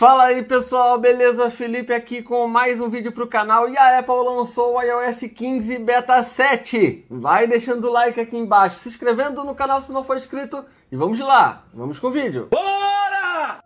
Fala aí pessoal, beleza? Felipe aqui com mais um vídeo para o canal e a Apple lançou o iOS 15 Beta 7. Vai deixando o like aqui embaixo, se inscrevendo no canal se não for inscrito e vamos lá, vamos com o vídeo. Bora!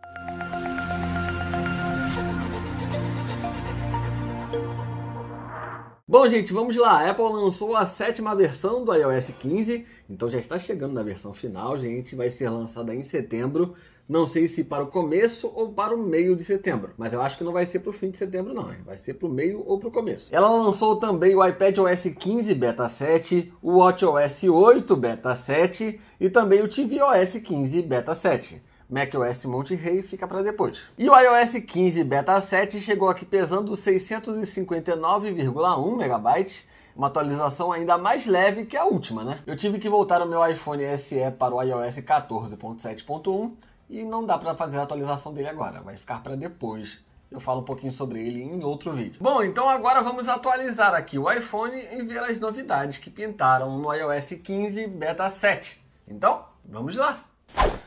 Bom, gente, vamos lá. A Apple lançou a sétima versão do iOS 15, então já está chegando na versão final, gente. Vai ser lançada em setembro. Não sei se para o começo ou para o meio de setembro, mas eu acho que não vai ser para o fim de setembro, não. Vai ser para o meio ou para o começo. Ela lançou também o iPad OS 15 Beta 7, o WatchOS 8 Beta 7 e também o tvOS 15 Beta 7. macOS Monte Rei fica para depois. E o iOS 15 Beta 7 chegou aqui pesando 659,1 MB uma atualização ainda mais leve que a última, né? Eu tive que voltar o meu iPhone SE para o iOS 14.7.1 e não dá para fazer a atualização dele agora, vai ficar para depois. Eu falo um pouquinho sobre ele em outro vídeo. Bom, então agora vamos atualizar aqui o iPhone e ver as novidades que pintaram no iOS 15 Beta 7. Então, vamos lá!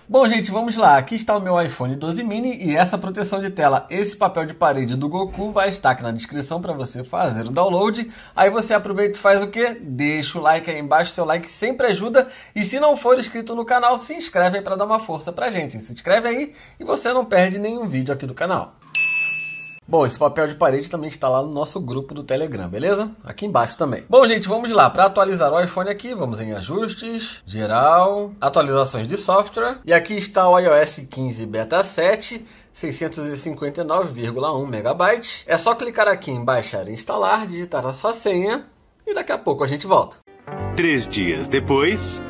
Bom, gente, vamos lá. Aqui está o meu iPhone 12 mini e essa proteção de tela, esse papel de parede do Goku vai estar aqui na descrição para você fazer o download. Aí você aproveita e faz o quê? Deixa o like aí embaixo, seu like sempre ajuda. E se não for inscrito no canal, se inscreve aí para dar uma força a gente. Se inscreve aí e você não perde nenhum vídeo aqui do canal. Bom, esse papel de parede também está lá no nosso grupo do Telegram, beleza? Aqui embaixo também. Bom, gente, vamos lá. Para atualizar o iPhone aqui, vamos em ajustes, geral, atualizações de software. E aqui está o iOS 15 Beta 7. 659,1 MB. É só clicar aqui em baixar e instalar, digitar a sua senha e daqui a pouco a gente volta. Três dias depois.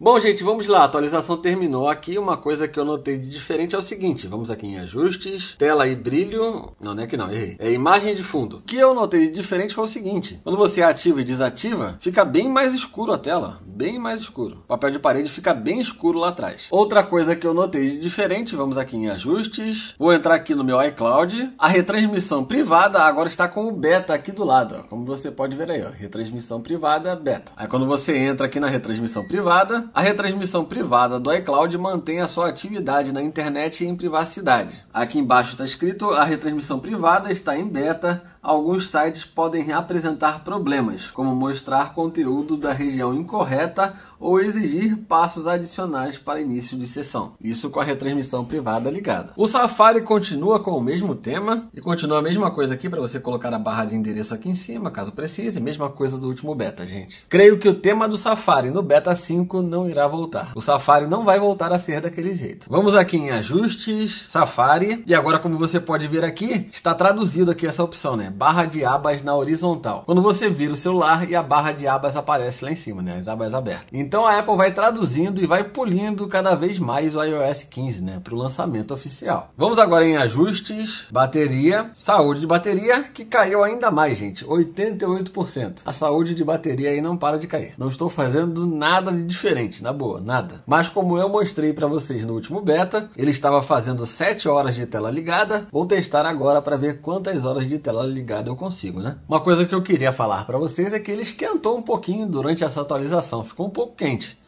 Bom, gente, vamos lá. A atualização terminou aqui. Uma coisa que eu notei de diferente é o seguinte. Vamos aqui em ajustes, tela e brilho. Não, não é que não, errei. É imagem de fundo. O que eu notei de diferente foi o seguinte. Quando você ativa e desativa, fica bem mais escuro a tela. Bem mais escuro. O papel de parede fica bem escuro lá atrás. Outra coisa que eu notei de diferente, vamos aqui em ajustes. Vou entrar aqui no meu iCloud. A retransmissão privada agora está com o beta aqui do lado. Ó. Como você pode ver aí, ó. retransmissão privada, beta. Aí quando você entra aqui na retransmissão privada, a retransmissão privada do iCloud mantém a sua atividade na internet em privacidade. Aqui embaixo está escrito: a retransmissão privada está em beta. Alguns sites podem apresentar problemas, como mostrar conteúdo da região incorreta ou exigir passos adicionais para início de sessão. Isso com a retransmissão privada ligada. O Safari continua com o mesmo tema e continua a mesma coisa aqui para você colocar a barra de endereço aqui em cima, caso precise. Mesma coisa do último beta, gente. Creio que o tema do Safari no beta 5 não não irá voltar. O Safari não vai voltar a ser daquele jeito. Vamos aqui em ajustes, Safari, e agora como você pode ver aqui, está traduzido aqui essa opção, né? Barra de abas na horizontal. Quando você vira o celular e a barra de abas aparece lá em cima, né? As abas abertas. Então a Apple vai traduzindo e vai pulindo cada vez mais o iOS 15, né? Para o lançamento oficial. Vamos agora em ajustes, bateria, saúde de bateria, que caiu ainda mais, gente. 88%. A saúde de bateria aí não para de cair. Não estou fazendo nada de diferente na boa, nada. Mas como eu mostrei para vocês no último beta, ele estava fazendo 7 horas de tela ligada. Vou testar agora para ver quantas horas de tela ligada eu consigo, né? Uma coisa que eu queria falar para vocês é que ele esquentou um pouquinho durante essa atualização, ficou um pouco quente.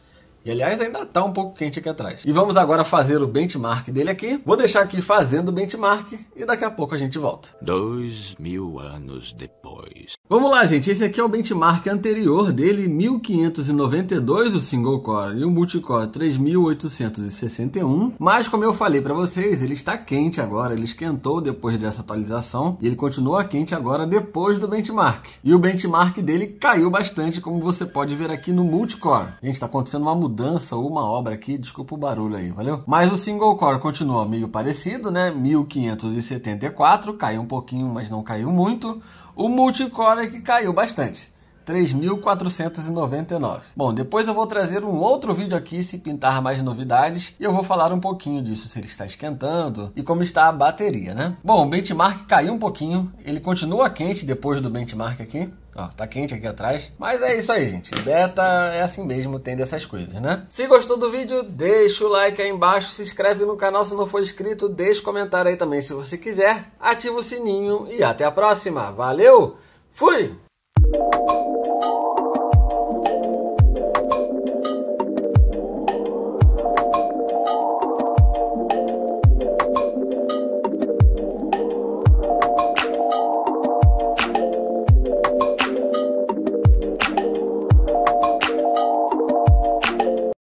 E aliás, ainda está um pouco quente aqui atrás. E vamos agora fazer o benchmark dele aqui. Vou deixar aqui fazendo o benchmark e daqui a pouco a gente volta. Dois mil anos depois. Vamos lá, gente. Esse aqui é o benchmark anterior dele, 1592, o single core e o multicore 3861. Mas, como eu falei para vocês, ele está quente agora. Ele esquentou depois dessa atualização e ele continua quente agora depois do benchmark. E o benchmark dele caiu bastante, como você pode ver aqui no multicore. Gente, está acontecendo uma mudança mudança ou uma obra aqui, desculpa o barulho aí, valeu? Mas o single core continua meio parecido, né? 1574, caiu um pouquinho, mas não caiu muito. O multicore é que caiu bastante. 3.499. Bom, depois eu vou trazer um outro vídeo aqui se pintar mais novidades e eu vou falar um pouquinho disso, se ele está esquentando e como está a bateria, né? Bom, o benchmark caiu um pouquinho, ele continua quente depois do benchmark aqui, Ó, tá quente aqui atrás. Mas é isso aí, gente. Beta é assim mesmo, tem dessas coisas, né? Se gostou do vídeo, deixa o like aí embaixo, se inscreve no canal se não for inscrito, deixa comentário aí também se você quiser, ativa o sininho e até a próxima. Valeu, fui!